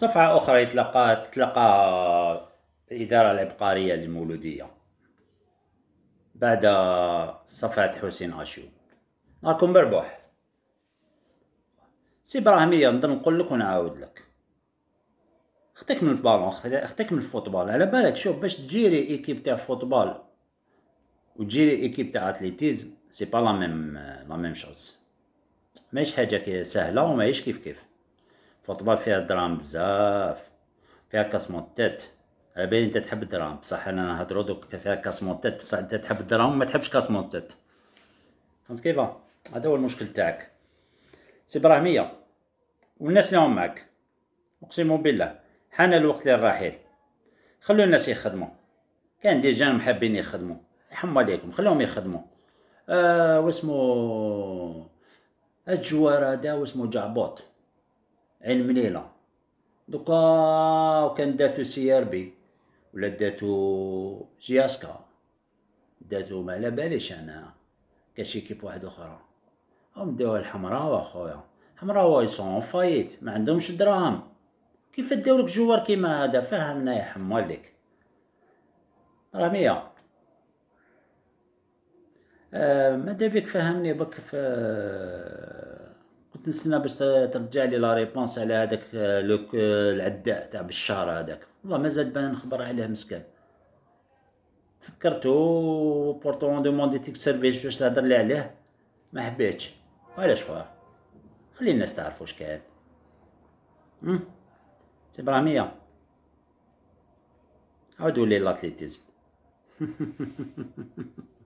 صفعة أخرى يتلقى تتلقى الإدارة العبقرية للمولودية بعد صفعة حسين عاشو نراكم بربوح سي براهيمية نضل نقول لك ونعاود لك خطيك من البالون خطيك من الفوتبال على بالك شوف باش تجيري ايكيب تاع فوتبال وتجيري ايكيب تاع اتليتيزم سي با لا ميم لا ميم شوز ماهيش حاجه سهله وماهيش كيف كيف فوتبال فيها دراهم بزاف فيها كاسمونتات على بالي انت تحب الدراهم بصح انا نهضرو دوك فيها كاسمونتات بصح انت تحب الدراهم ما تحبش كاسمونتات فهمت كيفا هذا هو المشكل تاعك سي براهميه والناس اللي هم معك اقسم بالله حان الوقت للرحيل خلو الناس يخدموا كان دي جان محبين يخدموا يحم عليكم خلوهم يخدموا آه واسمو الجوار هذا واسمو جعبوط عين مليله دوكا وكان داتو سي ار بي ولا داتو جياسكا داتو ما على باليش انا كاشيكيب واحد اخرى هم داو الحمراء اخويا حمراء يسون فايت ما عندهمش دراهم كيف داولك جوار كيما هذا فهمنا يا حمالك راه مية آه ماذا فهمني بك في نستنى باش ترجع لي لا ريبونس على هذاك آه، العداء تاع بالشهر هذاك والله مازال بان نخبر عليه مسكين فكرتو بورتون دوموندي تيك سيرفيس باش تهضر لي عليه ما حبيتش علاش خويا خلي الناس تعرف واش كاين ام سي برامية عاودوا لي لاتليتيزم